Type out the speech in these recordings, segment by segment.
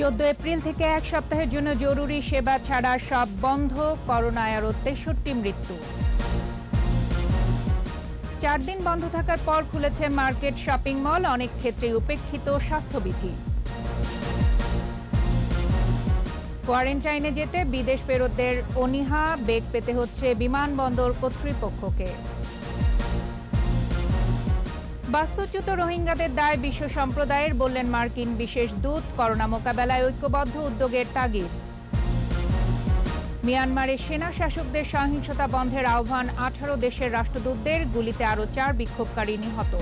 চোদ্দ এপ্রিল থেকে এক সপ্তাহের জন্য জরুরি সেবা ছাড়া সব বন্ধ করোনায় আরও তেষট্টি মৃত্যু চার দিন বন্ধ থাকার পর খুলেছে মার্কেট শপিং মল অনেক ক্ষেত্রে উপেক্ষিত স্বাস্থ্যবিধি কোয়ারেন্টাইনে যেতে বিদেশ ফেরতদের অনিহা বেগ পেতে হচ্ছে বিমানবন্দর কর্তৃপক্ষকে বাস্তুচ্যুত রোহিঙ্গাদের দায় বিশ্ব সম্প্রদায়ের বললেন মার্কিন বিশেষ দূত করোনা মোকাবেলায় ঐক্যবদ্ধ উদ্যোগের তাগিদ মিয়ানমারে সেনা শাসকদের সহিংসতা বন্ধের আহ্বান আঠারো দেশের রাষ্ট্রদূতদের গুলিতে আরও চার বিক্ষোভকারী নিহত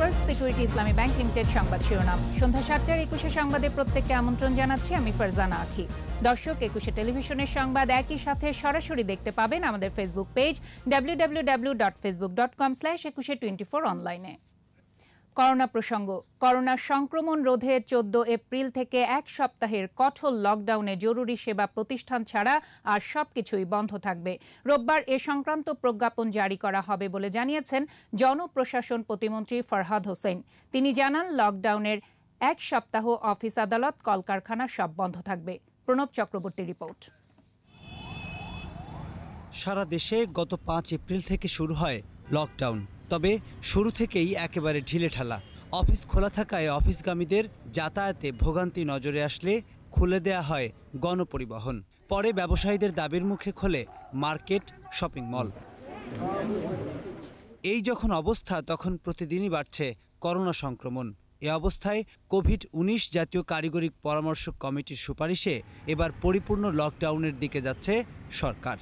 first security Islami bank limited সংবাদ শিরোনাম সন্ধ্যা সাতটার একুশে সংবাদে প্রত্যেককে আমন্ত্রণ জানাচ্ছি আমি ফারজানা আখি দর্শক একুশে টেলিভিশনের সংবাদ একই সাথে সরাসরি দেখতে পাবেন আমাদের Facebook page W W W dot Facebook dot com slash Ekushey twenty four অনলাইনে করোনা প্রসঙ্গ করোনা সংক্রমণ রোধে চোদ্দ এপ্রিল থেকে এক সপ্তাহের কঠোর লকডাউনে জরুরি সেবা প্রতিষ্ঠান ছাড়া আর সবকিছুই বন্ধ থাকবে রোববার এ সংক্রান্ত প্রজ্ঞাপন জারি করা হবে বলে জানিয়েছেন জনপ্রশাসন প্রতিমন্ত্রী ফরহাদ হোসেন তিনি জানান লকডাউনের এক সপ্তাহ অফিস আদালত কলকারখানা সব বন্ধ থাকবে প্রণব চক্রবর্তী রিপোর্ট সারা দেশে গত পাঁচ এপ্রিল থেকে শুরু হয় লকডাউন তবে শুরু থেকেই একেবারে ঠালা অফিস খোলা থাকায় অফিসগামীদের যাতায়াতে ভোগান্তি নজরে আসলে খুলে দেয়া হয় গণপরিবহন পরে ব্যবসায়ীদের দাবির মুখে খোলে মার্কেট শপিং মল এই যখন অবস্থা তখন প্রতিদিনই বাড়ছে করোনা সংক্রমণ এ অবস্থায় কোভিড উনিশ জাতীয় কারিগরিক পরামর্শ কমিটির সুপারিশে এবার পরিপূর্ণ লকডাউনের দিকে যাচ্ছে সরকার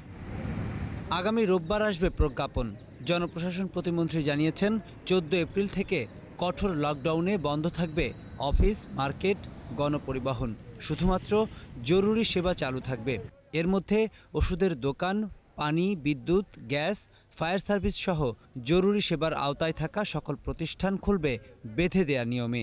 আগামী রোববার আসবে প্রজ্ঞাপন জনপ্রশাসন প্রতিমন্ত্রী জানিয়েছেন চোদ্দ এপ্রিল থেকে কঠোর লকডাউনে বন্ধ থাকবে অফিস মার্কেট গণপরিবহন শুধুমাত্র জরুরি সেবা চালু থাকবে এর মধ্যে ওষুধের দোকান পানি বিদ্যুৎ গ্যাস ফায়ার সার্ভিস সহ জরুরি সেবার আওতায় থাকা সকল প্রতিষ্ঠান খুলবে বেঁধে দেয়া নিয়মে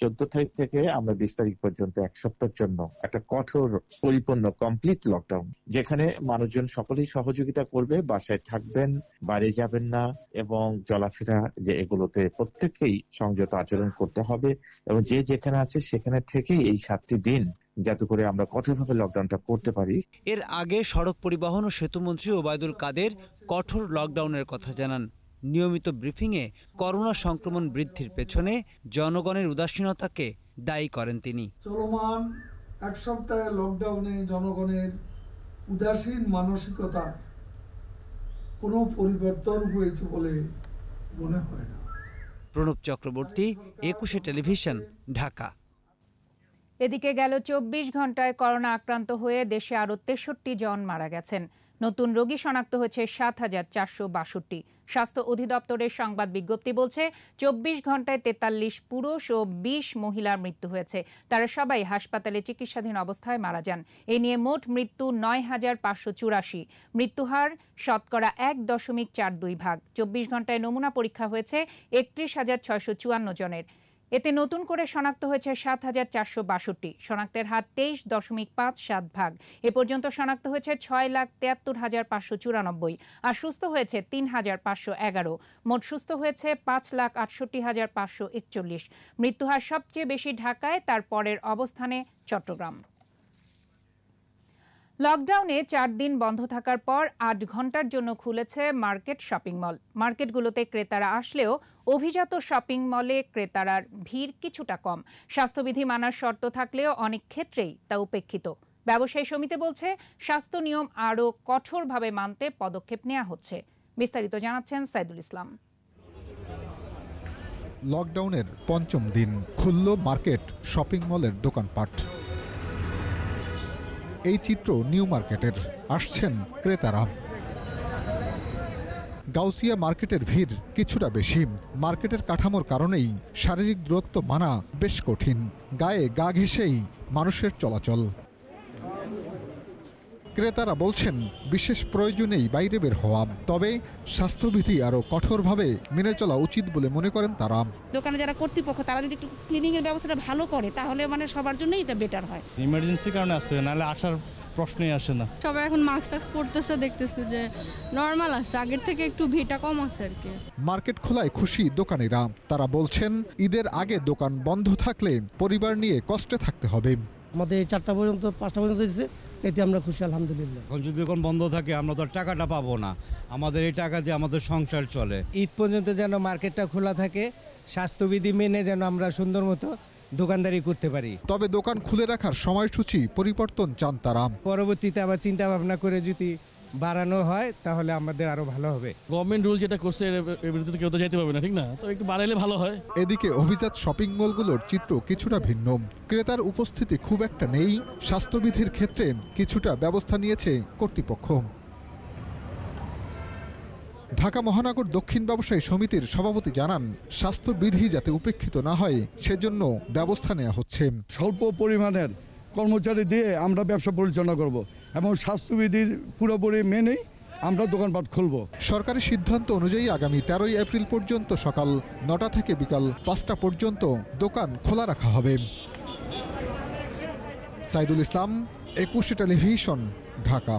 চোদ্দ তারিখ থেকে আমরা বিশ তারিখ পর্যন্ত এক সপ্তাহের জন্য একটা কঠোর পরিপূর্ণ কমপ্লিট লকডাউন যেখানে মানুষজন সকলেই সহযোগিতা করবে বাসায় থাকবেন বাইরে যাবেন না এবং চলাফেরা যে এগুলোতে প্রত্যেককেই সংযত আচরণ করতে হবে এবং যে যেখানে আছে সেখানে থেকেই এই সাতটি দিন যাতে করে আমরা কঠোরভাবে লকডাউনটা করতে পারি এর আগে সড়ক পরিবহন ও সেতুমন্ত্রী ওবায়দুল কাদের কঠোর লকডাউনের কথা জানান নিয়মিত ব্রিফিংয়ে করোনা সংক্রমণ বৃদ্ধির পেছনে জনগণের উদাসীনতাকে দায়ী করেন তিনি চলমান এক সপ্তাহে লকডাউনে জনগণের উদাসীন মানসিকতা কোনো পরিবর্তন হয়েছে বলে মনে হয় না প্রণব চক্রবর্তী একুশে টেলিভিশন ঢাকা এদিকে গেল চব্বিশ ঘন্টায় করোনা আক্রান্ত হয়ে দেশে আরও তেষট্টি জন মারা গেছেন নতুন রোগী শনাক্ত হয়েছে সাত হাজার চারশো বাষট্টি স্বাস্থ্য অধিদপ্তরের সংবাদ বিজ্ঞপ্তি বলছে চব্বিশ ঘন্টায় তেতাল্লিশ পুরুষ ও বিশ মহিলার মৃত্যু হয়েছে তারা সবাই হাসপাতালে চিকিৎসাধীন অবস্থায় মারা যান এ নিয়ে মোট মৃত্যু নয় হাজার পাঁচশো চুরাশি মৃত্যুহার শতকরা এক দশমিক চার দুই ভাগ চব্বিশ ঘন্টায় নমুনা পরীক্ষা হয়েছে একত্রিশ হাজার ছয়শো চুয়ান্ন জনের এতে নতুন করে শনাক্ত হয়েছে সাত হাজার চারশো বাষট্টি শনাক্তের হার তেইশ দশমিক পাঁচ সাত ভাগ এ পর্যন্ত শনাক্ত হয়েছে ছয় লাখ তিয়াত্তর হাজার পাঁচশো চুরানব্বই আর সুস্থ হয়েছে তিন হাজার পাঁচশো এগারো মোট সুস্থ হয়েছে পাঁচ লাখ আটষট্টি হাজার পাঁচশো একচল্লিশ মৃত্যুহার সবচেয়ে বেশি ঢাকায় তার পরের অবস্থানে চট্টগ্রাম লকডাউনে চার দিন বন্ধ থাকার পর আট ঘন্টার জন্য খুলেছে মার্কেট শপিং মল মার্কেটগুলোতে ক্রেতারা আসলেও অভিজাত শপিং মলে ক্রেতারার ভিড় কিছুটা কম স্বাস্থ্যবিধি মানার শর্ত থাকলেও অনেক ক্ষেত্রেই তা উপেক্ষিত ব্যবসায়ী সমিতি বলছে স্বাস্থ্য নিয়ম আরও কঠোরভাবে মানতে পদক্ষেপ নেওয়া হচ্ছে বিস্তারিত জানাচ্ছেন সাইদুল ইসলাম লকডাউনের পঞ্চম দিন খুলল মার্কেট শপিং মলের দোকানপাট এই চিত্র নিউ মার্কেটের আসছেন ক্রেতারা গাউসিয়া মার্কেটের ভিড় কিছুটা বেশি মার্কেটের কাঠামোর কারণেই শারীরিক দূরত্ব মানা বেশ কঠিন গায়ে গা ঘেঁষেই মানুষের চলাচল ক্রেতারা বলছেন বিশেষ প্রয়োজনেই বাইরে বের হওয়া তবে স্বাস্থ্যবিধি আরও কঠোরভাবে মেনে চলা উচিত বলে মনে করেন তারা দোকানে যারা কর্তৃপক্ষ তারা যদি একটু ক্লিনিংয়ের ব্যবস্থাটা ভালো করে তাহলে মানে সবার জন্যই এটা বেটার হয় ইমার্জেন্সি কারণে আসতে নাহলে আসার প্রশ্নই আসে না সবাই এখন মাস্ক টাস্ক পরতেছে দেখতেছে যে নর্মাল আছে আগের থেকে একটু ভিটা কম আছে আর কি মার্কেট খোলায় খুশি দোকানিরা তারা বলছেন ঈদের আগে দোকান বন্ধ থাকলে পরিবার নিয়ে কষ্টে থাকতে হবে আমাদের চারটা পর্যন্ত পাঁচটা পর্যন্ত দিচ্ছে এতে আমরা খুশি আলহামদুলিল্লাহ এখন যদি এখন বন্ধ থাকে আমরা তো টাকাটা পাবো না আমাদের এই টাকা দিয়ে আমাদের সংসার চলে ঈদ পর্যন্ত যেন মার্কেটটা খোলা থাকে স্বাস্থ্যবিধি মেনে যেন আমরা সুন্দর মতো দোকানদারি করতে পারি তবে দোকান খুলে রাখার সময়সূচি পরিবর্তন চান তারা পরবর্তীতে আবার চিন্তা ভাবনা করে যদি বাড়ানো হয় তাহলে আমাদের আরো ভালো হবে গভর্নমেন্ট রুল যেটা করছে এর বিরুদ্ধে কেউ তো যেতে পারবে না ঠিক না তো একটু বাড়াইলে ভালো হয় এদিকে অভিজাত শপিং মলগুলোর চিত্র কিছুটা ভিন্ন ক্রেতার উপস্থিতি খুব একটা নেই স্বাস্থ্যবিধির ক্ষেত্রে কিছুটা ব্যবস্থা নিয়েছে কর্তৃপক্ষ ঢাকা মহানগর দক্ষিণ ব্যবসায়ী সমিতির সভাপতি জানান স্বাস্থ্যবিধি যাতে উপেক্ষিত না হয় সেজন্য ব্যবস্থা নেওয়া হচ্ছে স্বল্প পরিমাণের কর্মচারী দিয়ে আমরা ব্যবসা পরিচালনা করব এবং স্বাস্থ্যবিধির পুরোপুরি মেনেই আমরা দোকানপাট খুলব সরকারি সিদ্ধান্ত অনুযায়ী আগামী তেরোই এপ্রিল পর্যন্ত সকাল নটা থেকে বিকাল পাঁচটা পর্যন্ত দোকান খোলা রাখা হবে সাইদুল ইসলাম একুশে টেলিভিশন ঢাকা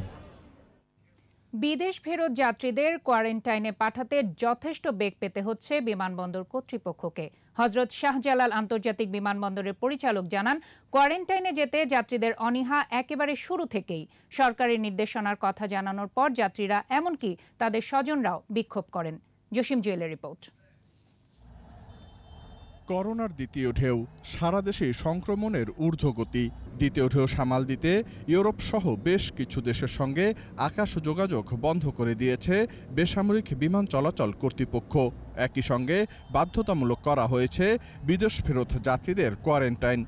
বিদেশ ফেরত যাত্রীদের কোয়ারেন্টাইনে পাঠাতে যথেষ্ট বেগ পেতে হচ্ছে বিমানবন্দর কর্তৃপক্ষকে হজরত শাহজালাল আন্তর্জাতিক বিমানবন্দরের পরিচালক জানান কোয়ারেন্টাইনে যেতে যাত্রীদের অনীহা একেবারে শুরু থেকেই সরকারের নির্দেশনার কথা জানানোর পর যাত্রীরা এমনকি তাদের স্বজনরাও বিক্ষোভ করেন জসিম জুয়েলের রিপোর্ট করোনার দ্বিতীয় ঢেউ সারা দেশে সংক্রমণের ঊর্ধ্বগতি দ্বিতীয় ঢেউ সামাল দিতে ইউরোপ সহ বেশ কিছু দেশের সঙ্গে আকাশ যোগাযোগ বন্ধ করে দিয়েছে বেসামরিক বিমান চলাচল কর্তৃপক্ষ একই সঙ্গে বাধ্যতামূলক করা হয়েছে বিদেশ ফেরত যাত্রীদের কোয়ারেন্টাইন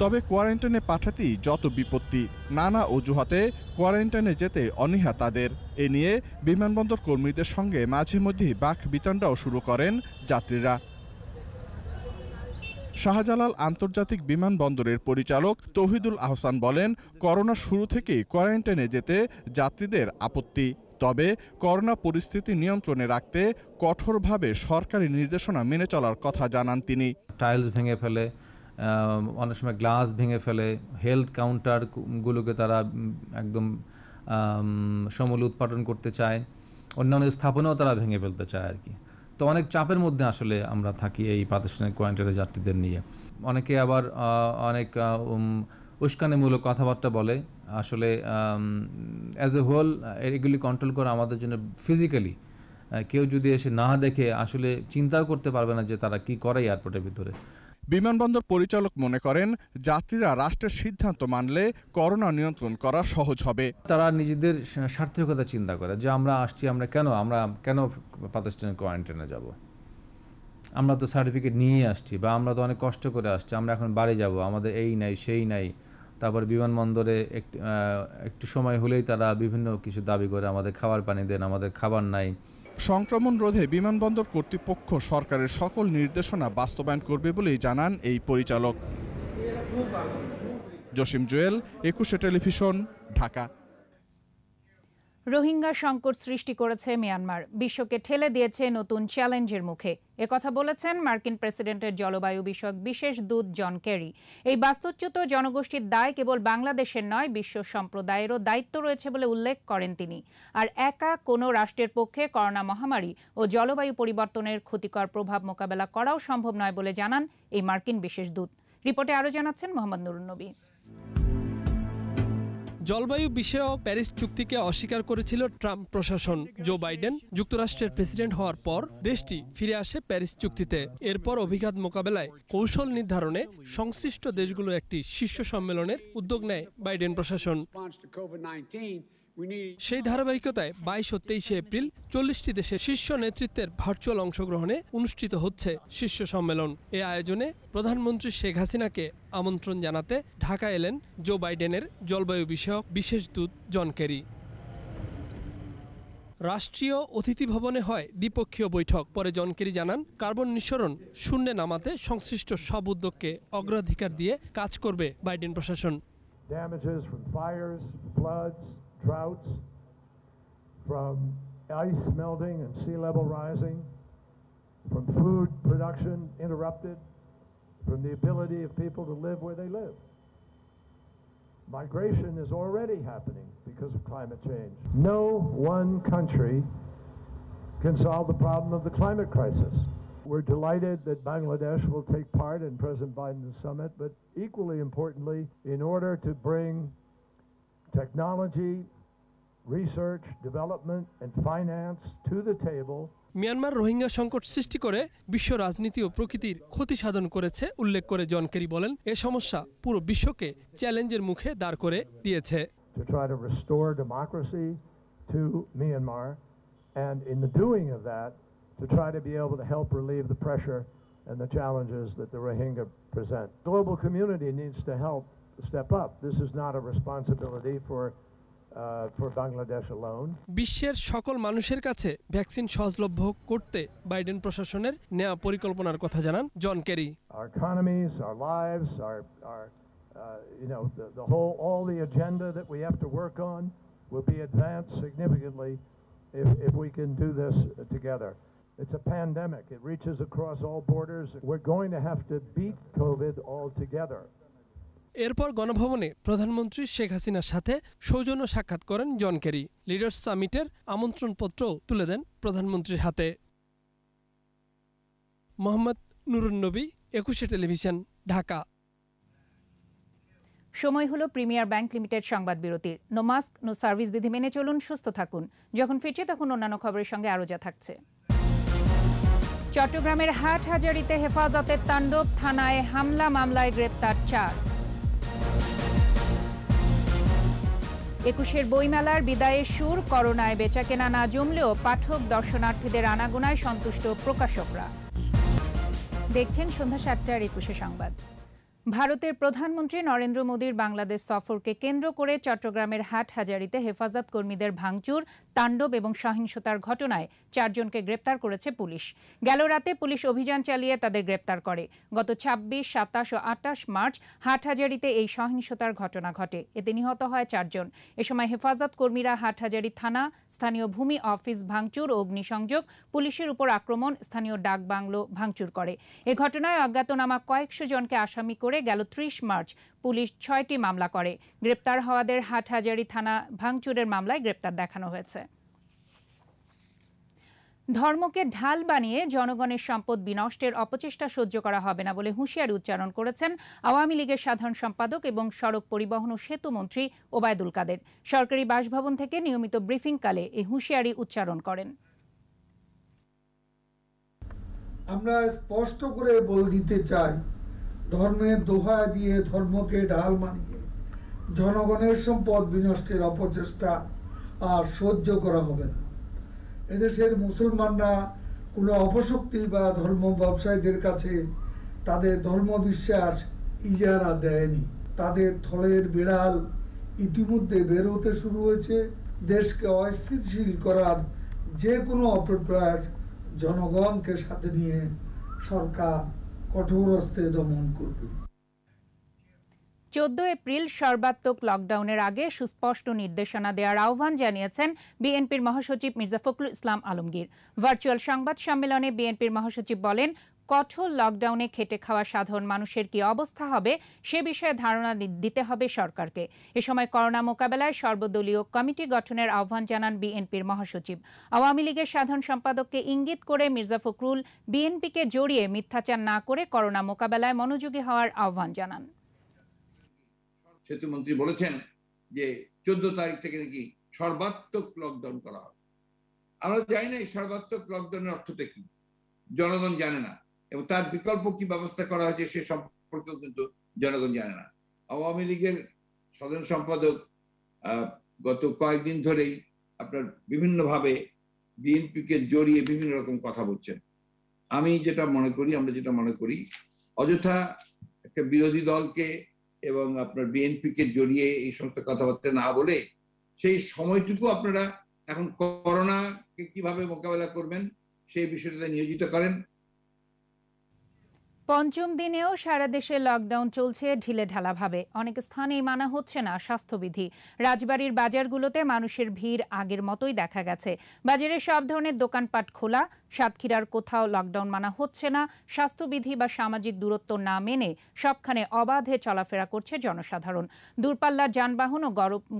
তবে কোয়ারেন্টাইনে পাঠাতেই যত বিপত্তি নানা অজুহাতে কোয়ারেন্টাইনে যেতে অনীহা তাদের এ নিয়ে বিমানবন্দর কর্মীদের সঙ্গে মাঝে মধ্যেই বাঘ বিতণ্ডাও শুরু করেন যাত্রীরা শাহজালাল আন্তর্জাতিক বিমানবন্দরের পরিচালক তৌহিদুল আহসান বলেন করোনা শুরু থেকেই কোয়ারেন্টাইনে যেতে যাত্রীদের আপত্তি তবে করোনা পরিস্থিতি নিয়ন্ত্রণে রাখতে কঠোরভাবে সরকারি নির্দেশনা মেনে চলার কথা জানান তিনি টাইলস ভেঙে ফেলে অনেক সময় গ্লাস ভেঙে ফেলে হেলথ কাউন্টারগুলোকে তারা একদম সমূল উৎপাদন করতে চায় অন্যান্য স্থাপনাও তারা ভেঙে ফেলতে চায় আর কি তো অনেক চাপের মধ্যে আসলে আমরা থাকি এই প্রাতিষ্ঠানিক কোয়ারেন্টাইনের যাত্রীদের নিয়ে অনেকে আবার অনেক উস্কানিমূলক কথাবার্তা বলে আসলে অ্যাজ এ হোল এগুলি কন্ট্রোল করা আমাদের জন্য ফিজিক্যালি কেউ যদি এসে না দেখে আসলে চিন্তাও করতে পারবে না যে তারা কি করে এয়ারপোর্টের ভিতরে বিমানবন্দর পরিচালক মনে করেন যাত্রীরা রাষ্ট্রের সিদ্ধান্ত মানলে করোনা নিয়ন্ত্রণ করা সহজ হবে তারা নিজেদের সার্থকতা চিন্তা করে যে আমরা আসছি আমরা কেন আমরা কেন প্রাতিষ্ঠানিক কোয়ারেন্টাইনে যাব। আমরা তো সার্টিফিকেট নিয়ে আসছি বা আমরা তো অনেক কষ্ট করে আসছি আমরা এখন বাড়ি যাব আমাদের এই নাই সেই নাই তারপর বিমানবন্দরে একটু সময় হলেই তারা বিভিন্ন কিছু দাবি করে আমাদের খাবার পানি দেন আমাদের খাবার নাই সংক্রমণ রোধে বিমানবন্দর কর্তৃপক্ষ সরকারের সকল নির্দেশনা বাস্তবায়ন করবে বলেই জানান এই পরিচালক জসিম জুয়েল একুশে টেলিভিশন ঢাকা রোহিঙ্গা সংকট সৃষ্টি করেছে মিয়ানমার বিশ্বকে ঠেলে দিয়েছে নতুন চ্যালেঞ্জের মুখে কথা বলেছেন মার্কিন প্রেসিডেন্টের জলবায়ু বিষয়ক বিশেষ দূত জন কেরি এই বাস্তুচ্যুত জনগোষ্ঠীর দায় কেবল বাংলাদেশের নয় বিশ্ব সম্প্রদায়েরও দায়িত্ব রয়েছে বলে উল্লেখ করেন তিনি আর একা কোনো রাষ্ট্রের পক্ষে করোনা মহামারী ও জলবায়ু পরিবর্তনের ক্ষতিকর প্রভাব মোকাবেলা করাও সম্ভব নয় বলে জানান এই মার্কিন বিশেষ দূত রিপোর্টে আরও জানাচ্ছেন মোহাম্মদ নবী জলবায়ু বিষয়ক প্যারিস চুক্তিকে অস্বীকার করেছিল ট্রাম্প প্রশাসন জো বাইডেন যুক্তরাষ্ট্রের প্রেসিডেন্ট হওয়ার পর দেশটি ফিরে আসে প্যারিস চুক্তিতে এরপর অভিঘাত মোকাবেলায় কৌশল নির্ধারণে সংশ্লিষ্ট দেশগুলোর একটি শীর্ষ সম্মেলনের উদ্যোগ নেয় বাইডেন প্রশাসন সেই ধারাবাহিকতায় বাইশ ও তেইশে এপ্রিল চল্লিশটি দেশে শীর্ষ নেতৃত্বের ভার্চুয়াল অংশগ্রহণে অনুষ্ঠিত হচ্ছে শীর্ষ সম্মেলন এ আয়োজনে প্রধানমন্ত্রী শেখ হাসিনাকে আমন্ত্রণ জানাতে ঢাকা এলেন জো বাইডেনের জলবায়ু বিষয়ক বিশেষ দূত জন কেরি রাষ্ট্রীয় অতিথি ভবনে হয় দ্বিপক্ষীয় বৈঠক পরে জনকেরি জানান কার্বন নিঃসরণ শূন্যে নামাতে সংশ্লিষ্ট সব উদ্যোগকে অগ্রাধিকার দিয়ে কাজ করবে বাইডেন প্রশাসন Damages from fires, floods, droughts, from ice melting and sea level rising, from food production interrupted, from the ability of people to live where they live. Migration is already happening because of climate change. No one country can solve the problem of the climate crisis. We're delighted that Bangladesh will take part in President Biden's summit, but equally importantly, in order to bring technology, research, development, and finance to the table. Myanmar Rohingya সংকট সৃষ্টি করে বিশ্ব রাজনীতি ও প্রকৃতির ক্ষতি সাধন করেছে উল্লেখ করে জন কেরি বলেন এ সমস্যা পুরো বিশ্বকে চ্যালেঞ্জের মুখে দাঁড় করে দিয়েছে To try to restore democracy to Myanmar, and in the doing of that, to try to be able to help relieve the pressure and the challenges that the Rohingya present. The global community needs to help step up. This is not a responsibility for uh, বিশ্বের সকল মানুষের কাছে vaccine সহজলভ্য করতে Biden প্রশাসনের নেওয়া পরিকল্পনার কথা জানান John Kerry will be advanced significantly if, if we can do this together. It's a pandemic. It reaches across all borders. We're going to have to beat COVID altogether. এরপর গণভবনে প্রধানমন্ত্রী শেখ হাসিনার সাথে সৌজন্য সাক্ষাৎ করেন জন কেরি লিডার্স সামিটের আমন্ত্রণপত্রও তুলে দেন প্রধানমন্ত্রীর হাতে মোহাম্মদ নুরুন্নবী একুশে টেলিভিশন ঢাকা সময় হলো প্রিমিয়ার ব্যাংক লিমিটেড সংবাদ বিরতির নো মাস্ক নো সার্ভিস বিধি মেনে চলুন সুস্থ থাকুন যখন ফিরছে তখন অন্যান্য খবরের সঙ্গে আরও যা থাকছে চট্টগ্রামের হাট হাজারিতে হেফাজতের তাণ্ডব থানায় হামলা মামলায় গ্রেপ্তার চার একুশের বইমেলার বিদায়ের সুর করোনায় বেচাকেনা না জমলেও পাঠক দর্শনার্থীদের আনাগোনায় সন্তুষ্ট প্রকাশকরা দেখছেন সন্ধ্যা সাতটার একুশে সংবাদ ভারতের প্রধানমন্ত্রী নরেন্দ্র মোদীর বাংলাদেশ সফরকে কেন্দ্র করে চট্টগ্রামের হাটহাজারিতে হেফাজত কর্মীদের ভাঙচুর তাণ্ডব এবং সহিংসতার ঘটনায় চারজনকে গ্রেপ্তার করেছে পুলিশ গেল রাতে পুলিশ অভিযান চালিয়ে তাদের গ্রেপ্তার করে গত ২৬ সাতাশ ও আটাশ মার্চ হাটহাজারিতে এই সহিংসতার ঘটনা ঘটে এতে নিহত হয় চারজন এ সময় হেফাজত কর্মীরা হাটহাজারি থানা স্থানীয় ভূমি অফিস ভাঙচুর ও অগ্নিসংযোগ পুলিশের উপর আক্রমণ স্থানীয় ডাক বাংলো ভাঙচুর করে এ ঘটনায় অজ্ঞাতনামা কয়েকশো জনকে আসামি করে করে গেল ত্রিশ মার্চ পুলিশ ছয়টি মামলা করে গ্রেপ্তার হওয়াদের হাটহাজারি থানা ভাঙচুরের মামলায় গ্রেপ্তার দেখানো হয়েছে ধর্মকে ঢাল বানিয়ে জনগণের সম্পদ বিনষ্টের অপচেষ্টা সহ্য করা হবে না বলে হুঁশিয়ারি উচ্চারণ করেছেন আওয়ামী লীগের সাধারণ সম্পাদক এবং সড়ক পরিবহন ও সেতু মন্ত্রী ওবায়দুল কাদের সরকারি বাসভবন থেকে নিয়মিত ব্রিফিংকালে এই হুঁশিয়ারি উচ্চারণ করেন আমরা স্পষ্ট করে বল দিতে চাই ধর্মের দোহা দিয়ে ধর্মকে ঢাল মানিয়ে জনগণের সম্পদ বিনষ্টের অপচেষ্টা আর সহ্য করা হবে না এদেশের মুসলমানরা কোনো অপশক্তি বা ধর্ম ব্যবসায়ীদের কাছে তাদের ধর্ম বিশ্বাস ইজারা দেয়নি তাদের থলের বিড়াল ইতিমধ্যে বের হতে শুরু হয়েছে দেশকে অস্থিতিশীল করার যে কোনো অপপ্রয়াস জনগণকে সাথে নিয়ে সরকার কঠোর হস্তে দমন করবে চোদ্দ এপ্রিল সর্বাত্মক লকডাউনের আগে সুস্পষ্ট নির্দেশনা দেওয়ার আহ্বান জানিয়েছেন বিএনপির মহাসচিব মির্জা ফখরুল ইসলাম আলমগীর ভার্চুয়াল সংবাদ সম্মেলনে বিএনপির মহাসচিব বলেন কঠোর লকডাউনে খেটে খাওয়া সাধারণ মানুষের কি অবস্থা হবে সে বিষয়ে ধারণা দিতে হবে সরকারকে এ সময় করোনা মোকাবেলায় সর্বদলীয় কমিটি গঠনের আহ্বান জানান বিএনপির মহাসচিব আওয়ামী লীগের সাধারণ সম্পাদককে ইঙ্গিত করে মির্জা ফখরুল বিএনপিকে জড়িয়ে মিথ্যাচার না করে করোনা মোকাবেলায় মনোযোগী হওয়ার আহ্বান জানান সেতুমন্ত্রী বলেছেন যে চোদ্দ তারিখ থেকে নাকি সর্বাত্মক লকডাউন করা হবে আমরা জানি না এই সর্বাত্মক লকডাউনের অর্থটা কি জনগণ জানে না এবং তার বিকল্প কি ব্যবস্থা করা হয়েছে সে সম্পর্কেও কিন্তু জনগণ জানে না আওয়ামী লীগের সাধারণ সম্পাদক গত কয়েকদিন ধরেই আপনার বিভিন্নভাবে বিএনপিকে জড়িয়ে বিভিন্ন রকম কথা বলছেন আমি যেটা মনে করি আমরা যেটা মনে করি অযথা একটা বিরোধী দলকে এবং আপনার বিএনপিকে জড়িয়ে এই সমস্ত কথাবার্তা না বলে সেই সময়টুকু আপনারা এখন করোনাকে কিভাবে মোকাবেলা করবেন সেই বিষয়টাতে নিয়োজিত করেন পঞ্চম দিনেও সারা দেশে লকডাউন চলছে ঢিলে ঢালাভাবে অনেক স্থানেই মানা হচ্ছে না স্বাস্থ্যবিধি রাজবাড়ির বাজারগুলোতে মানুষের ভিড় আগের মতোই দেখা গেছে বাজারে সব ধরনের দোকানপাট খোলা সাতক্ষীরার কোথাও লকডাউন মানা হচ্ছে না স্বাস্থ্যবিধি বা সামাজিক দূরত্ব না মেনে সবখানে অবাধে চলাফেরা করছে জনসাধারণ দূরপাল্লার যানবাহন ও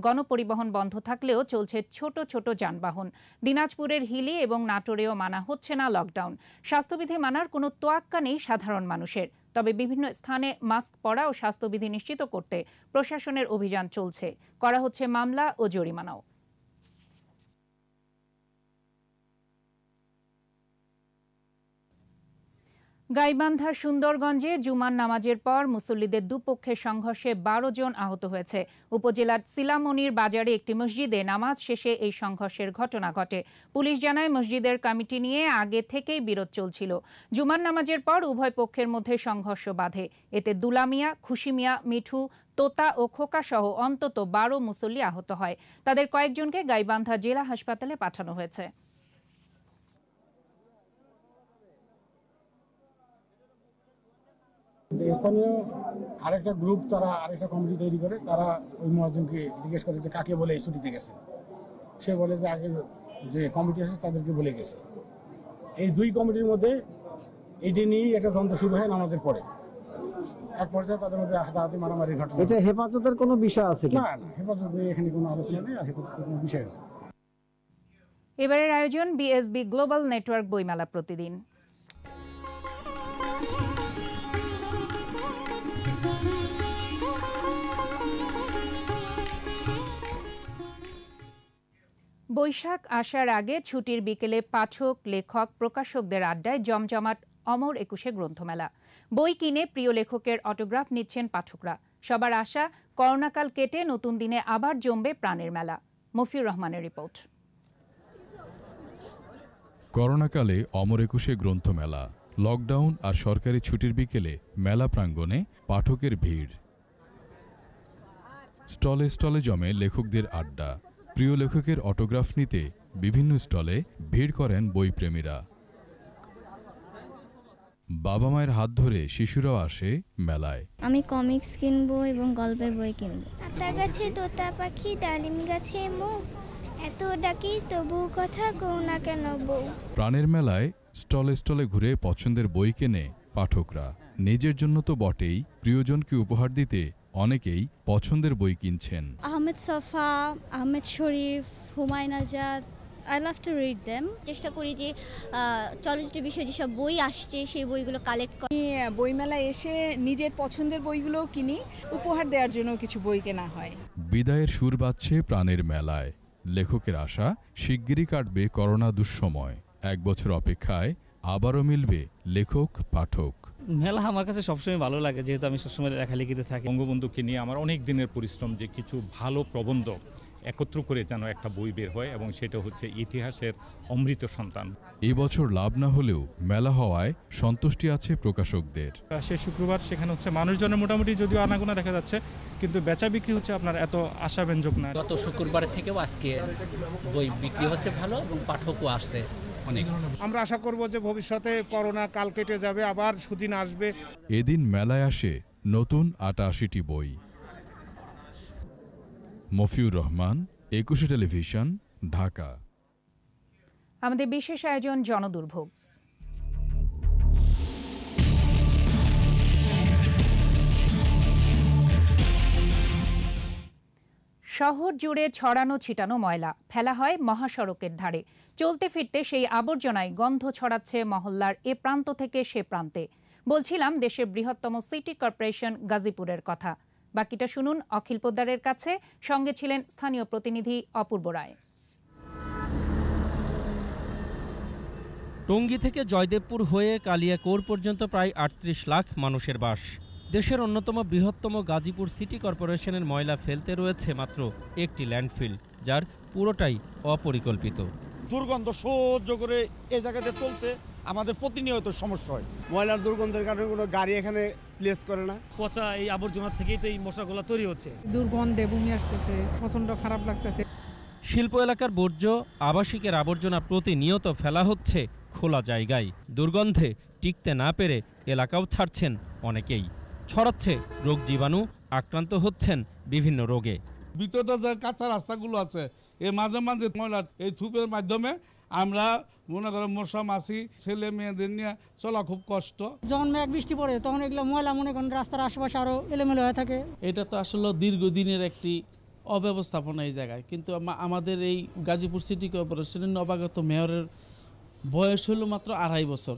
গণপরিবহন বন্ধ থাকলেও চলছে ছোট ছোট যানবাহন দিনাজপুরের হিলি এবং নাটোরেও মানা হচ্ছে না লকডাউন স্বাস্থ্যবিধি মানার কোনো তোয়াক্কা নেই সাধারণ মানুষ মানুষের তবে বিভিন্ন স্থানে মাস্ক পরা ও স্বাস্থ্যবিধি নিশ্চিত করতে প্রশাসনের অভিযান চলছে করা হচ্ছে মামলা ও জরিমানাও গাইবান্ধার সুন্দরগঞ্জে জুমান নামাজের পর মুসল্লিদের দুপক্ষের সংঘর্ষে বারো জন আহত হয়েছে উপজেলার সিলামনির বাজারে একটি মসজিদে নামাজ শেষে এই সংঘর্ষের ঘটনা ঘটে পুলিশ জানায় মসজিদের কমিটি নিয়ে আগে থেকেই বিরোধ চলছিল জুমান নামাজের পর উভয় পক্ষের মধ্যে সংঘর্ষ বাধে এতে দুলামিয়া খুশিমিয়া মিঠু তোতা ও খোকা সহ অন্তত বারো মুসল্লি আহত হয় তাদের কয়েকজনকে গাইবান্ধা জেলা হাসপাতালে পাঠানো হয়েছে কিন্তু স্থানীয় আরেকটা গ্রুপ তারা আরেকটা কমিটি তৈরি করে তারা ওই মহাজনকে জিজ্ঞেস করে যে কাকে বলে ছুটিতে গেছে সে বলে যে আগের যে কমিটি আছে তাদেরকে বলে গেছে এই দুই কমিটির মধ্যে এটি নিয়েই একটা দ্বন্দ্ব শুরু হয় নামাজের পরে এক পর্যায়ে তাদের মধ্যে হাতাহাতি মারামারি ঘটনা এটা হেফাজতের কোনো বিষয় আছে না হেফাজত নিয়ে এখানে কোনো আলোচনা নেই আর হেফাজতের কোনো বিষয় এবারের আয়োজন বিএসবি গ্লোবাল নেটওয়ার্ক বইমেলা প্রতিদিন বৈশাখ আসার আগে ছুটির বিকেলে পাঠক লেখক প্রকাশকদের আড্ডায় জমজমাট অমর একুশে গ্রন্থমেলা বই কিনে প্রিয় লেখকের অটোগ্রাফ নিচ্ছেন পাঠকরা সবার আশা করোনাকাল কেটে নতুন দিনে আবার জমবে প্রাণের মেলা মফিউর রহমানের রিপোর্ট করোনাকালে অমর একুশে গ্রন্থমেলা লকডাউন আর সরকারি ছুটির বিকেলে মেলা প্রাঙ্গণে পাঠকের ভিড় স্টলে স্টলে জমে লেখকদের আড্ডা প্রিয় লেখকের অটোগ্রাফ নিতে বিভিন্ন স্টলে ভিড় করেন বইপ্রেমীরা বাবা মায়ের হাত ধরে শিশুরাও আসে মেলায় আমি কমিক্স কিনবো এবং গল্পের বই কিনবো তার কাছে তোতা পাখি ডালিম গাছে মো এত ডাকি তবু কথা কও না কেন বউ প্রাণের মেলায় স্টলে স্টলে ঘুরে পছন্দের বই কেনে পাঠকরা নিজের জন্য তো বটেই প্রিয়জনকে উপহার দিতে অনেকেই পছন্দের বই কিনছেন Ahmed Sofa Ahmed Sharif Humayun Azad I love to read them চেষ্টা করি যে চলচ্চিত্র বিষয়ে যেসব বই আসছে সেই বইগুলো কালেক্ট করি বইমেলায় এসে নিজের পছন্দের বইগুলো কিনি উপহার দেওয়ার জন্য কিছু বই কেনা হয় বিদায়ের সুর বাজছে প্রাণের মেলায় লেখকের আশা শিগগিরই কাটবে করোনা দুঃসময় এক বছর অপেক্ষায় আবারও মিলবে লেখক পাঠক মেলা আমার কাছে সবসময় ভালো লাগে যেহেতু আমি সবসময় লেখালেখিতে থাকি বঙ্গবন্ধুকে নিয়ে আমার অনেক দিনের পরিশ্রম যে কিছু ভালো প্রবন্ধ একত্র করে যেন একটা বই বের হয় এবং সেটা হচ্ছে ইতিহাসের অমৃত সন্তান এবছর লাভ না হলেও মেলা হওয়ায় সন্তুষ্টি আছে প্রকাশকদের সে শুক্রবার সেখানে হচ্ছে মানুষজনের মোটামুটি যদিও আনাগোনা দেখা যাচ্ছে কিন্তু বেচা বিক্রি হচ্ছে আপনার এত আশাব্যঞ্জক না গত শুক্রবার থেকেও আজকে বই বিক্রি হচ্ছে ভালো এবং পাঠকও আসছে অনেক আমরা আশা করব যে ভবিষ্যতে করোনা কাল কেটে যাবে আবার সুদিন আসবে এদিন মেলায় আসে নতুন আটাশিটি বই মফিউর রহমান একুশে টেলিভিশন ঢাকা আমাদের বিশেষ আয়োজন জনদুর্ভোগ শহর জুড়ে ছড়ানো ছিটানো ময়লা ফেলা হয় মহাসড়কের ধারে চলতে ফিরতে সেই আবর্জনায় গন্ধ ছড়াচ্ছে মহল্লার এ প্রান্ত থেকে সে প্রান্তে বলছিলাম দেশের বৃহত্তম সিটি কর্পোরেশন গাজীপুরের কথা বাকিটা শুনুন অখিল পোদ্দারের কাছে সঙ্গে ছিলেন স্থানীয় প্রতিনিধি অপূর্ব রায় টঙ্গী থেকে জয়দেবপুর হয়ে কালিয়াকোর পর্যন্ত প্রায় আটত্রিশ লাখ মানুষের বাস দেশের অন্যতম বৃহত্তম গাজীপুর সিটি কর্পোরেশনের ময়লা ফেলতে রয়েছে মাত্র একটি ল্যান্ডফিল যার পুরোটাই অপরিকল্পিত দুর্গন্ধ সহ্য করে এ জায়গাতে চলতে আমাদের প্রতিনিয়ত সমস্যা হয় ময়লার দুর্গন্ধের কারণে কোনো গাড়ি এখানে প্লেস করে না পচা এই আবর্জনার থেকেই তো এই মশাগুলো তৈরি হচ্ছে দুর্গন্ধে বমি আসতেছে প্রচণ্ড খারাপ লাগতেছে শিল্প এলাকার বর্জ্য আবাসিকের আবর্জনা প্রতিনিয়ত ফেলা হচ্ছে খোলা জায়গায় দুর্গন্ধে টিকতে না পেরে এলাকাও ছাড়ছেন অনেকেই ছড়াচ্ছে রোগ জীবাণু আক্রান্ত হচ্ছেন বিভিন্ন রোগে ভিতরে যে কাঁচা রাস্তাগুলো আছে এই মাঝে মাঝে ময়লা এই থুপের মাধ্যমে আমরা মনে করো মশা মাসি ছেলে মেয়েদের নিয়ে চলা খুব কষ্ট যখন এক বৃষ্টি পড়ে তখন এগুলো ময়লা মনে করেন রাস্তার আশেপাশে আরও এলোমেলো হয়ে থাকে এটা তো আসলে দীর্ঘদিনের একটি অব্যবস্থাপনা এই জায়গায় কিন্তু আমাদের এই গাজীপুর সিটি কর্পোরেশনের নবাগত মেয়রের বয়স হলো মাত্র আড়াই বছর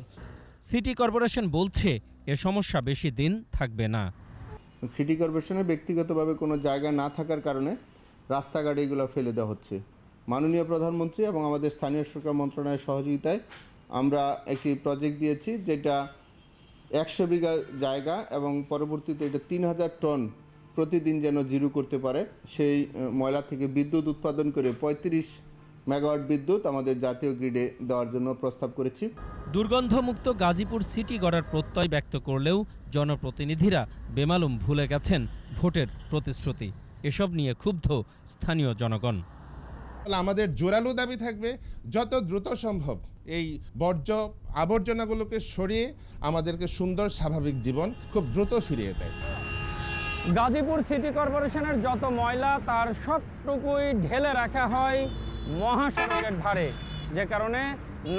সিটি কর্পোরেশন বলছে এ সমস্যা বেশি দিন থাকবে না সিটি কর্পোরেশনের ব্যক্তিগতভাবে কোনো জায়গা না থাকার কারণে রাস্তাঘাট এগুলো ফেলে দেওয়া হচ্ছে মাননীয় প্রধানমন্ত্রী এবং আমাদের স্থানীয় সরকার মন্ত্রণালয়ের সহযোগিতায় আমরা একটি প্রজেক্ট দিয়েছি যেটা একশো বিঘা জায়গা এবং পরবর্তীতে এটা তিন হাজার টন প্রতিদিন যেন জিরো করতে পারে সেই ময়লা থেকে বিদ্যুৎ উৎপাদন করে পঁয়ত্রিশ মেগাওয়াট বিদ্যুৎ আমাদের জাতীয় গ্রিডে দেওয়ার জন্য প্রস্তাব করেছি দুর্গন্ধমুক্ত গাজীপুর সিটি গড়ার প্রত্যয় ব্যক্ত করলেও জনপ্রতিনিধিরা বেমালুম ভুলে গেছেন ভোটের প্রতিশ্রুতি এসব নিয়ে ক্ষুব্ধ স্থানীয় জনগণ আমাদের জোরালো দাবি থাকবে যত দ্রুত সম্ভব এই বর্জ্য আবর্জনাগুলোকে সরিয়ে আমাদেরকে সুন্দর স্বাভাবিক জীবন খুব দ্রুত ফিরিয়ে দেয় গাজীপুর সিটি কর্পোরেশনের যত ময়লা তার সবটুকুই ঢেলে রাখা হয় মহাসড়কের ধারে যে কারণে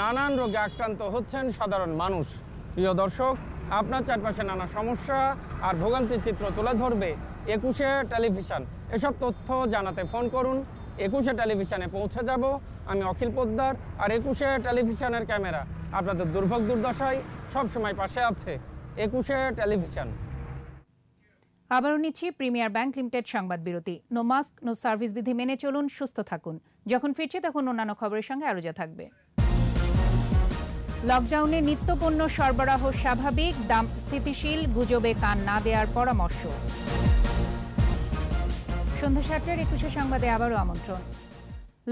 নানান রোগে আক্রান্ত হচ্ছেন সাধারণ মানুষ প্রিয় দর্শক আপনার চারপাশে নানা সমস্যা আর ভোগান্তির চিত্র তুলে ধরবে একুশে টেলিভিশন এসব তথ্য জানাতে ফোন করুন একুশে টেলিভিশনে পৌঁছে যাব আমি অখিল পোদ্দার আর একুশে টেলিভিশনের ক্যামেরা আপনাদের দুর্ভোগ দুর্দশায় সবসময় পাশে আছে একুশে টেলিভিশন আবারও নিচ্ছি প্রিমিয়ার ব্যাংক লিমিটেড সংবাদ বিরতি নো মাস্ক নো সার্ভিস বিধি মেনে চলুন সুস্থ থাকুন যখন ফিরছি তখন অন্যান্য খবরের সঙ্গে আরো যা থাকবে লকডাউনে নিত্যপণ্য সরবরাহ স্বাভাবিক দাম স্থিতিশীল গুজবে কান না দেওয়ার পরামর্শ সন্ধ্যা সাতটার একুশে সংবাদে আবারও আমন্ত্রণ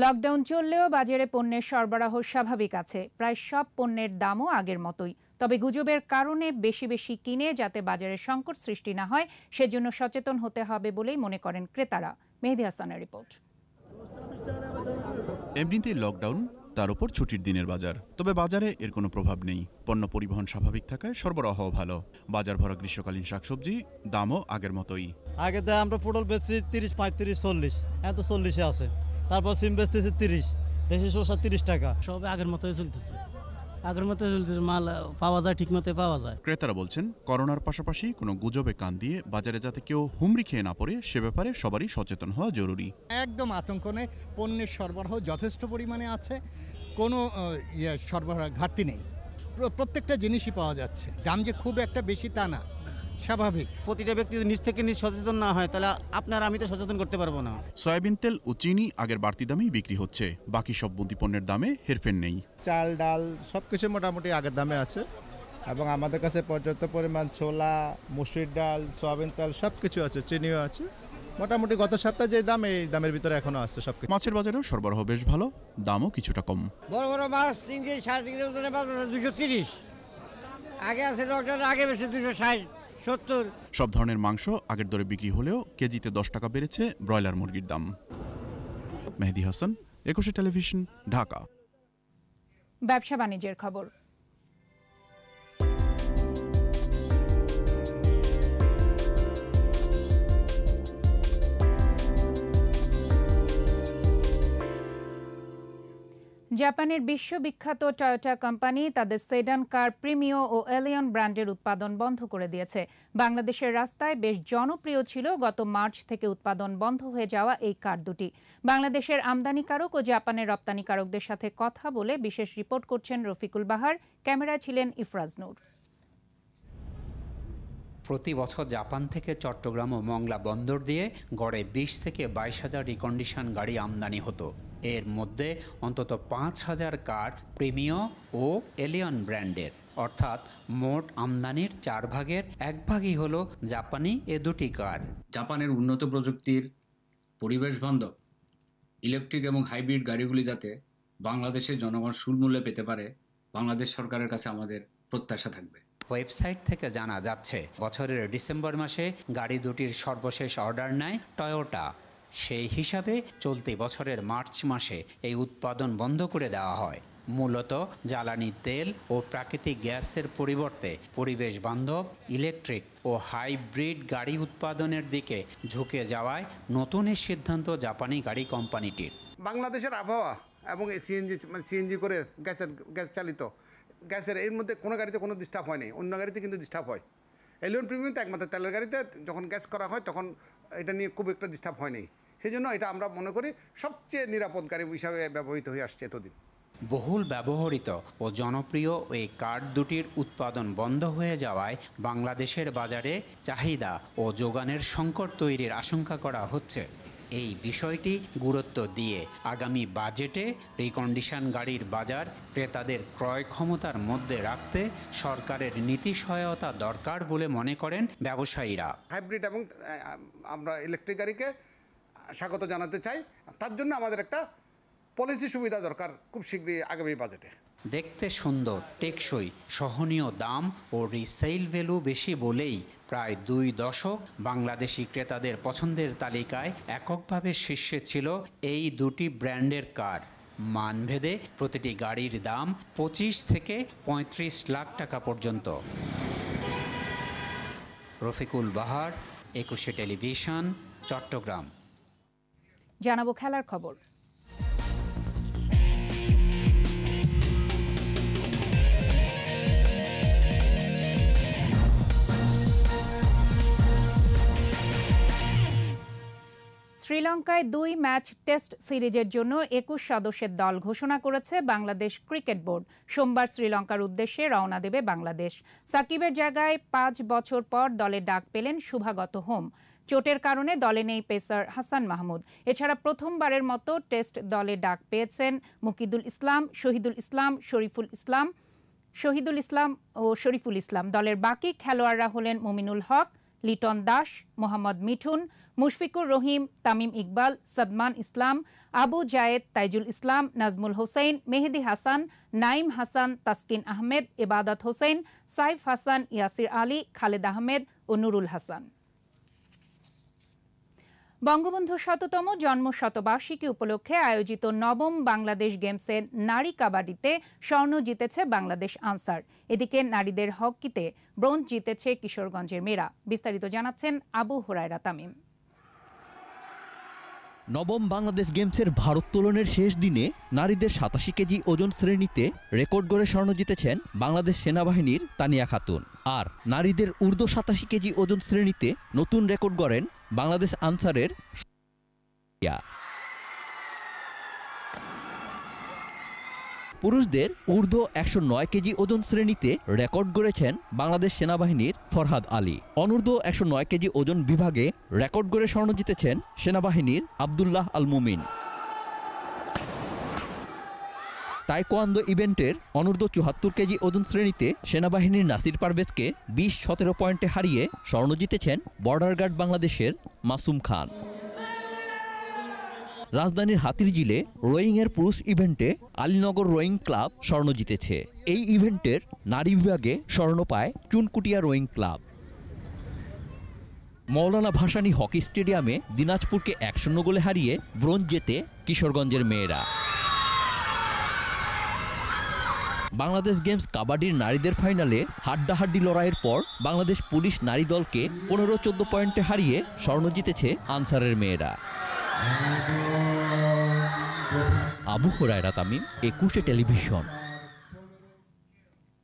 লকডাউন চললেও বাজারে পণ্যের সরবরাহ স্বাভাবিক আছে প্রায় সব পণ্যের দামও আগের মতোই তবে গুজবের কারণে বেশি বেশি কিনে যাতে বাজারে সংকট সৃষ্টি না হয় সেজন্য সচেতন হতে হবে বলেই মনে করেন ক্রেতারা মেহেদি হাসানের রিপোর্ট এমনিতেই লকডাউন তার উপর ছুটির দিনের বাজার তবে বাজারে এর কোনো প্রভাব নেই পণ্য পরিবহন স্বাভাবিক থাকায় সরবরাহ ভালো বাজার ভরা গ্রীষ্মকালীন শাকসবজি দামও আগের মতোই আগে তো আমরা পটল বেচছি তিরিশ পঁয়ত্রিশ চল্লিশ এত চল্লিশে আছে তারপর সিম বেচতেছি তিরিশ দেশি শসা তিরিশ টাকা সবে আগের মতোই চলতেছে আগের মতো মাল পাওয়া যায় ঠিকমতো পাওয়া যায় ক্রেতারা বলছেন করোনার পাশাপাশি কোনো গুজবে কান দিয়ে বাজারে যাতে কেউ হুমড়ি খেয়ে না পড়ে সে ব্যাপারে সবারই সচেতন হওয়া জরুরি একদম আতঙ্ক নেই পণ্যের সরবরাহ যথেষ্ট পরিমাণে আছে কোনো ইয়ে সরবরাহ ঘাটতি নেই প্রত্যেকটা জিনিসই পাওয়া যাচ্ছে দাম যে খুব একটা বেশি তা না স্বাভাবিক প্রতিটা ব্যক্তি নিজ থেকে নিজ সচেতন না হয় তাহলে আপনার আমি তো সচেতন করতে পারবো না সয়াবিন তেল ও চিনি আগের বাড়তি দামেই বিক্রি হচ্ছে বাকি সব পণ্যের দামে হেরফের নেই চাল ডাল সব মোটামুটি আগের দামে আছে এবং আমাদের কাছে পর্যাপ্ত পরিমাণ ছোলা মুসুর ডাল সয়াবিন তেল সব কিছু আছে চিনিও আছে মোটামুটি গত সপ্তাহে যে দাম এই দামের ভিতরে এখনো আসছে সব মাছের বাজারে সরবরাহ বেশ ভালো দামও কিছুটা কম বড় বড় মাছ তিন কেজি সাড়ে তিন কেজি ওজনের বাজার দুশো তিরিশ আগে আছে লকডাউন আগে বেশি দুশো ষাট সত্তর সব ধরনের মাংস আগের দরে বিক্রি হলেও কেজিতে দশ টাকা বেড়েছে ব্রয়লার মুরগির দাম মেহেদি হাসান একুশে টেলিভিশন ঢাকা ব্যবসা বাণিজ্যের খবর জাপানের বিশ্ববিখ্যাত টয়োটা কোম্পানি তাদের সেডান কার প্রিমিও ও এলিয়ন ব্র্যান্ডের উৎপাদন বন্ধ করে দিয়েছে বাংলাদেশের রাস্তায় বেশ জনপ্রিয় ছিল গত মার্চ থেকে উৎপাদন বন্ধ হয়ে যাওয়া এই কার দুটি বাংলাদেশের আমদানিকারক ও জাপানের রপ্তানিকারকদের সাথে কথা বলে বিশেষ রিপোর্ট করছেন রফিকুল বাহার ক্যামেরায় ছিলেন ইফরাজ নূর প্রতি বছর জাপান থেকে চট্টগ্রাম ও মংলা বন্দর দিয়ে গড়ে বিশ থেকে বাইশ হাজার রিকন্ডিশন গাড়ি আমদানি হতো এর মধ্যে অন্তত পাঁচ হাজার কাঠ প্রিমিয় ও এলিয়ন ব্র্যান্ডের অর্থাৎ মোট আমদানির চার ভাগের এক ভাগই হল জাপানি এ দুটি কার জাপানের উন্নত প্রযুক্তির পরিবেশ বান্ধব ইলেকট্রিক এবং হাইব্রিড গাড়িগুলি যাতে বাংলাদেশের জনগণ সুলমূল্যে পেতে পারে বাংলাদেশ সরকারের কাছে আমাদের প্রত্যাশা থাকবে ওয়েবসাইট থেকে জানা যাচ্ছে বছরের ডিসেম্বর মাসে গাড়ি দুটির সর্বশেষ অর্ডার নেয় টয়োটা সেই হিসাবে চলতি বছরের মার্চ মাসে এই উৎপাদন বন্ধ করে দেওয়া হয় মূলত জ্বালানি তেল ও প্রাকৃতিক গ্যাসের পরিবর্তে পরিবেশ বান্ধব ইলেকট্রিক ও হাইব্রিড গাড়ি উৎপাদনের দিকে ঝুঁকে যাওয়ায় নতুন এই সিদ্ধান্ত জাপানি গাড়ি কোম্পানিটির বাংলাদেশের আবহাওয়া এবং সিএনজি মানে সিএনজি করে গ্যাসের গ্যাস চালিত গ্যাসের এর মধ্যে কোনো গাড়িতে কোনো ডিস্টার্ব হয় অন্য গাড়িতে কিন্তু ডিস্টার্ব হয় এলিয়ন প্রিমিয়াম তো একমাত্র তেলের গাড়িতে যখন গ্যাস করা হয় তখন এটা নিয়ে খুব একটা ডিস্টার্ব হয় সেই জন্য এটা আমরা মনে করি সবচেয়ে নিরাপদকারী হিসাবে ব্যবহৃত হয়ে আসছে এতদিন বহুল ব্যবহৃত ও জনপ্রিয় এই কার্ড দুটির উৎপাদন বন্ধ হয়ে যাওয়ায় বাংলাদেশের বাজারে চাহিদা ও যোগানের সংকট তৈরির আশঙ্কা করা হচ্ছে এই বিষয়টি গুরুত্ব দিয়ে আগামী বাজেটে রিকন্ডিশন গাড়ির বাজার ক্রেতাদের ক্রয় ক্ষমতার মধ্যে রাখতে সরকারের নীতি সহায়তা দরকার বলে মনে করেন ব্যবসায়ীরা হাইব্রিড এবং আমরা ইলেকট্রিক গাড়িকে স্বাগত জানাতে চাই তার জন্য আমাদের একটা পলিসি সুবিধা দরকার খুব শীঘ্রই আগামী বাজেটে দেখতে সুন্দর টেকসই সহনীয় দাম ও রিসেইল ভ্যালু বেশি বলেই প্রায় দুই দশক বাংলাদেশি ক্রেতাদের পছন্দের তালিকায় এককভাবে শীর্ষে ছিল এই দুটি ব্র্যান্ডের কার মানভেদে প্রতিটি গাড়ির দাম ২৫ থেকে ৩৫ লাখ টাকা পর্যন্ত রফিকুল বাহার একুশে টেলিভিশন চট্টগ্রাম জানাবো খেলার খবর শ্রীলঙ্কায় দুই ম্যাচ টেস্ট সিরিজের জন্য একুশ সদস্যের দল ঘোষণা করেছে বাংলাদেশ ক্রিকেট বোর্ড সোমবার শ্রীলঙ্কার উদ্দেশ্যে রওনা দেবে বাংলাদেশ সাকিবের জায়গায় পাঁচ বছর পর দলে ডাক পেলেন শুভাগত হোম চোটের কারণে দলে নেই পেসার হাসান মাহমুদ এছাড়া প্রথমবারের মতো টেস্ট দলে ডাক পেয়েছেন মুকিদুল ইসলাম শহীদুল ইসলাম শরীফুল ইসলাম শহীদুল ইসলাম ও শরীফুল ইসলাম দলের বাকি খেলোয়াড়রা হলেন মুমিনুল হক লিটন দাস মোহাম্মদ মিঠুন মুশফিকুর রহিম তামিম ইকবাল সাদমান ইসলাম আবু জায়েদ তাইজুল ইসলাম নাজমুল হোসেন মেহেদি হাসান নাইম হাসান তাসকিন আহমেদ এবাদত হোসেন সাইফ হাসান ইয়াসির আলী খালেদ আহমেদ ও নুরুল হাসান বঙ্গবন্ধুর শততম জন্ম শতবার্ষিকী উপলক্ষে আয়োজিত নবম বাংলাদেশ গেমসে নারী কাবাডিতে স্বর্ণ জিতেছে বাংলাদেশ আনসার এদিকে নারীদের হকিতে ব্রোঞ্জ জিতেছে কিশোরগঞ্জের মেয়েরা বিস্তারিত জানাচ্ছেন আবু হুরায়রা তামিম নবম বাংলাদেশ গেমসের ভারোত্তোলনের শেষ দিনে নারীদের সাতাশি কেজি ওজন শ্রেণীতে রেকর্ড গড়ে স্বর্ণ জিতেছেন বাংলাদেশ সেনাবাহিনীর তানিয়া খাতুন আর নারীদের ঊর্ধ্ব সাতাশি কেজি ওজন শ্রেণীতে নতুন রেকর্ড গড়েন বাংলাদেশ আনসারের পুরুষদের ঊর্ধ্ব একশো নয় কেজি ওজন শ্রেণীতে রেকর্ড গড়েছেন বাংলাদেশ সেনাবাহিনীর ফরহাদ আলী অনূর্ধ্ব একশো নয় কেজি ওজন বিভাগে রেকর্ড গড়ে স্বর্ণ জিতেছেন সেনাবাহিনীর আবদুল্লাহ আল মুমিন তাইকোয়ান্দো ইভেন্টের অনূর্ধ্ব চুহাত্তর কেজি ওজন শ্রেণীতে সেনাবাহিনীর নাসির পারভেজকে বিশ সতেরো পয়েন্টে হারিয়ে স্বর্ণ জিতেছেন বর্ডার গার্ড বাংলাদেশের মাসুম খান রাজধানীর হাতিরঝিলে রোয়িংয়ের পুরুষ ইভেন্টে আলীনগর রোয়িং ক্লাব স্বর্ণ জিতেছে এই ইভেন্টের নারী বিভাগে স্বর্ণ পায় Chunkutia rowing club Maulana Bhashani hockey স্টেডিয়ামে দিনাজপুরকে এক শূন্য গোলে হারিয়ে ব্রোঞ্জ জেতে কিশোরগঞ্জের মেয়েরা বাংলাদেশ গেমস কাবাডির নারীদের ফাইনালে হাড্ডাহাড্ডি লড়াইয়ের পর বাংলাদেশ পুলিশ নারী দলকে পনেরো চোদ্দ পয়েন্টে হারিয়ে স্বর্ণ জিতেছে আনসারের মেয়েরা আবু হরায়রা তামিম একুশে টেলিভিশন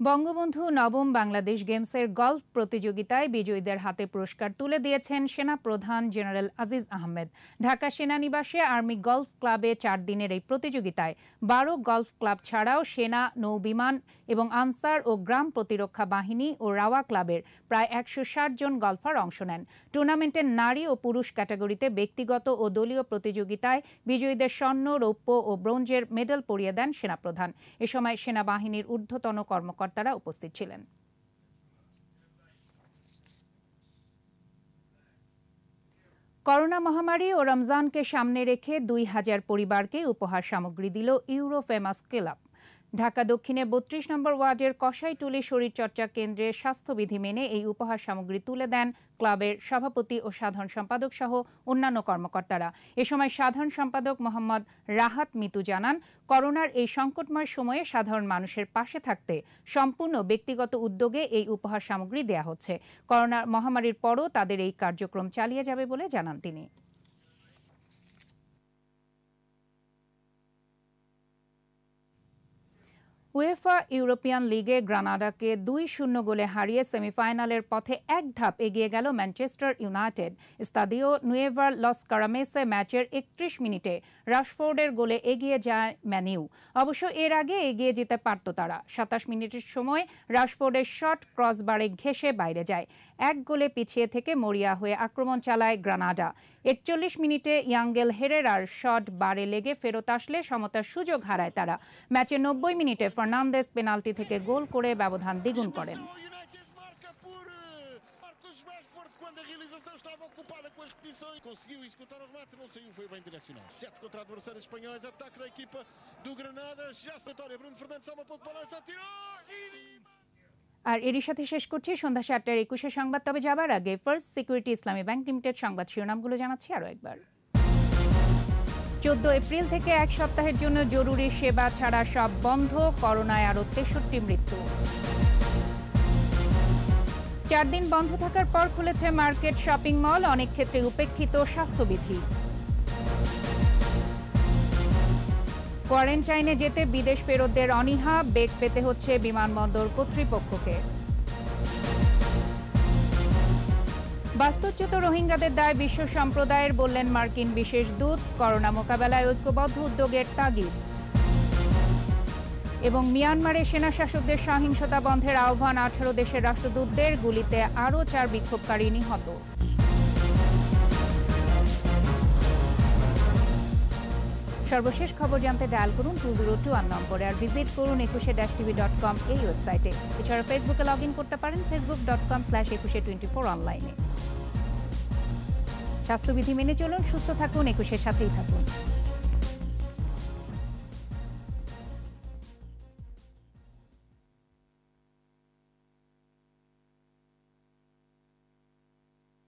বঙ্গবন্ধু নবম বাংলাদেশ গেমসের গল্ফ প্রতিযোগিতায় বিজয়ীদের হাতে পুরস্কার তুলে দিয়েছেন সেনা প্রধান জেনারেল আজিজ আহমেদ ঢাকা সেনানিবাসে আর্মি গল্ফ ক্লাবে চার দিনের এই প্রতিযোগিতায় বারো গল্ফ ক্লাব ছাড়াও সেনা নৌবিমান এবং আনসার ও গ্রাম প্রতিরক্ষা বাহিনী ও রাওয়া ক্লাবের প্রায় একশো জন গল্ফার অংশ নেন টুর্নামেন্টে নারী ও পুরুষ ক্যাটাগরিতে ব্যক্তিগত ও দলীয় প্রতিযোগিতায় বিজয়ীদের স্বর্ণ রৌপ্য ও ব্রোঞ্জের মেডেল পরিয়ে দেন সেনাপ্রধান এ সময় সেনাবাহিনীর ঊর্ধ্বতন কর্মকর্তারা উপস্থিত ছিলেন করোনা মহামারী ও রমজানকে সামনে রেখে দুই হাজার পরিবারকে উপহার সামগ্রী দিল ইউরো ফেমাস ক্লাব ঢাকা দক্ষিণে বত্রিশ নম্বর ওয়ার্ডের কষাইটুলি শরীরচর্চা কেন্দ্রের স্বাস্থ্যবিধি মেনে এই উপহার সামগ্রী তুলে দেন ক্লাবের সভাপতি ও সাধারণ সম্পাদক সহ অন্যান্য কর্মকর্তারা এ সময় সাধারণ সম্পাদক মোহাম্মদ রাহাত মিতু জানান করোনার এই সংকটময় সময়ে সাধারণ মানুষের পাশে থাকতে সম্পূর্ণ ব্যক্তিগত উদ্যোগে এই উপহার সামগ্রী দেয়া হচ্ছে করোনা মহামারীর পরও তাদের এই কার্যক্রম চালিয়ে যাবে বলে জানান তিনি উয়েফা ইউরোপিয়ান লিগে গ্রানাডাকে দুই শূন্য গোলে হারিয়ে সেমিফাইনালের পথে এক ধাপ এগিয়ে গেল ম্যানচেস্টার ইউনাইটেড স্তাদিও নুয়েভার লস কারামেসে ম্যাচের একত্রিশ মিনিটে রাশফোর্ডের গোলে এগিয়ে যায় ম্যানিউ অবশ্য এর আগে এগিয়ে যেতে পারত তারা সাতাশ মিনিটের সময় রাশফোর্ডের শট ক্রসবারে ঘেসে বাইরে যায় এক গোলে পিছিয়ে থেকে মরিয়া হয়ে আক্রমণ চালায় গ্রানাডা একচল্লিশ মিনিটে ইয়াঙ্গেল হেরেরার শট বারে লেগে ফেরত আসলে সমতার সুযোগ হারায় তারা ম্যাচে নব্বই মিনিটে ফার্নান্দেস পেনাল্টি থেকে গোল করে ব্যবধান দ্বিগুণ করেন quando a realização estava ocupada com as repetições, conseguiu executar o remate, não saiu, foi bem direcionado. Sete contra adversários espanhóis, ataque da equipa do Granada, já se vitória. Bruno Fernandes toma pouco para lançar, tirou e... আর এরই সাথে শেষ করছি সন্ধ্যা সাতটার একুশে সংবাদ তবে যাবার আগে first security Islami bank limited সংবাদ শিরোনামগুলো জানাচ্ছি আরও একবার চোদ্দ এপ্রিল থেকে এক সপ্তাহের জন্য জরুরি সেবা ছাড়া সব বন্ধ করোনায় আরও তেষট্টি মৃত্যু চার দিন বন্ধ থাকার পর খুলেছে মার্কেট শপিং মল অনেক ক্ষেত্রে উপেক্ষিত স্বাস্থ্যবিধি কোয়ারেন্টাইনে যেতে বিদেশ ফেরতদের অনীহা বেগ পেতে হচ্ছে বিমানবন্দর কর্তৃপক্ষকে বাস্তুচ্যুত রোহিঙ্গাদের দায় বিশ্ব সম্প্রদায়ের বললেন মার্কিন বিশেষ দূত করোনা মোকাবেলায় ঐক্যবদ্ধ উদ্যোগের তাগিদ এবং মিয়ানমারে সেনা শাসকদের সহিংসতা বন্ধের আহ্বান আঠারো দেশের রাষ্ট্রদূতদের গুলিতে আরও চার বিক্ষোভকারী নিহত সর্বশেষ খবর জানতে ডায়াল করুন টু জিরো টু ওয়ান নম্বরে আর ভিজিট করুন একুশে ড্যাশ টিভি ডট কম এই ওয়েবসাইটে এছাড়া ফেসবুকে লগ ইন করতে পারেন Facebook dot com slash Ekushey twenty four অনলাইনে স্বাস্থ্যবিধি মেনে চলুন সুস্থ থাকুন একুশের সাথেই থাকুন